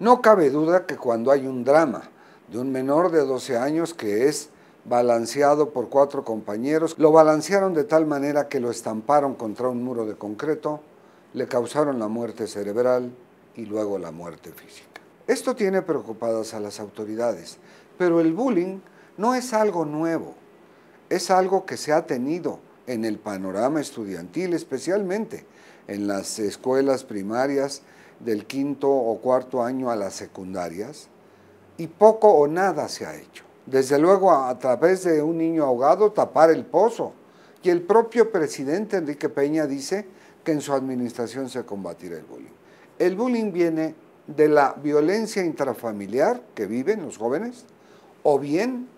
No cabe duda que cuando hay un drama de un menor de 12 años que es balanceado por cuatro compañeros, lo balancearon de tal manera que lo estamparon contra un muro de concreto, le causaron la muerte cerebral y luego la muerte física. Esto tiene preocupadas a las autoridades, pero el bullying no es algo nuevo, es algo que se ha tenido en el panorama estudiantil, especialmente en las escuelas primarias, del quinto o cuarto año a las secundarias y poco o nada se ha hecho. Desde luego, a, través de un niño ahogado, tapar el pozo. Y el propio presidente Enrique Peña dice que en su administración se combatirá el bullying. El bullying viene de la violencia intrafamiliar que viven los jóvenes o bien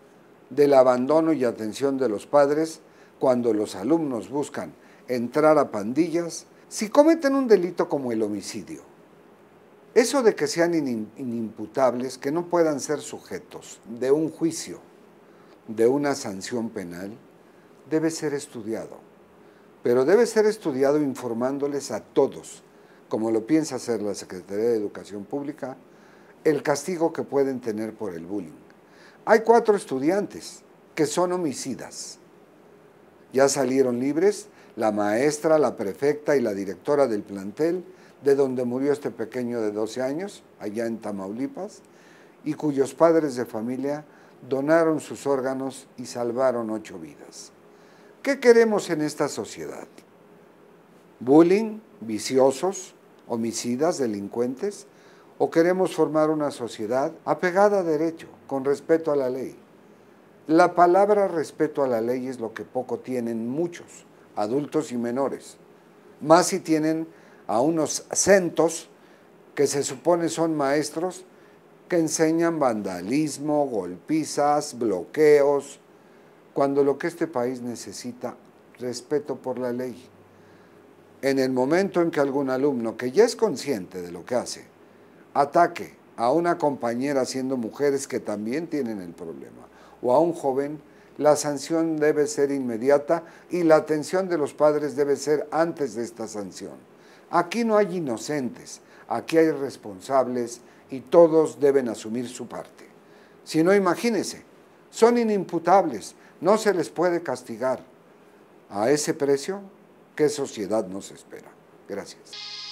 del abandono y atención de los padres cuando los alumnos buscan entrar a pandillas si cometen un delito como el homicidio eso de que sean inimputables, que no puedan ser sujetos de un juicio, de una sanción penal, debe ser estudiado. Pero debe ser estudiado informándoles a todos, como lo piensa hacer la Secretaría de Educación Pública, el castigo que pueden tener por el bullying. Hay cuatro estudiantes que son homicidas. Ya salieron libres la maestra, la prefecta y la directora del plantel, de donde murió este pequeño de 12 años, allá en Tamaulipas, y cuyos padres de familia donaron sus órganos y salvaron ocho vidas. ¿Qué queremos en esta sociedad? ¿Bullying, viciosos, homicidas, delincuentes? ¿O queremos formar una sociedad apegada a derecho, con respeto a la ley? La palabra respeto a la ley es lo que poco tienen muchos adultos y menores, más si tienen a unos centos que se supone son maestros que enseñan vandalismo, golpizas, bloqueos, cuando lo que este país necesita respeto por la ley. En el momento en que algún alumno que ya es consciente de lo que hace, ataque a una compañera siendo mujeres que también tienen el problema, o a un joven la sanción debe ser inmediata y la atención de los padres debe ser antes de esta sanción. Aquí no hay inocentes, aquí hay responsables y todos deben asumir su parte. Si no, imagínese, son inimputables, no se les puede castigar. A ese precio, ¿qué sociedad nos espera? Gracias.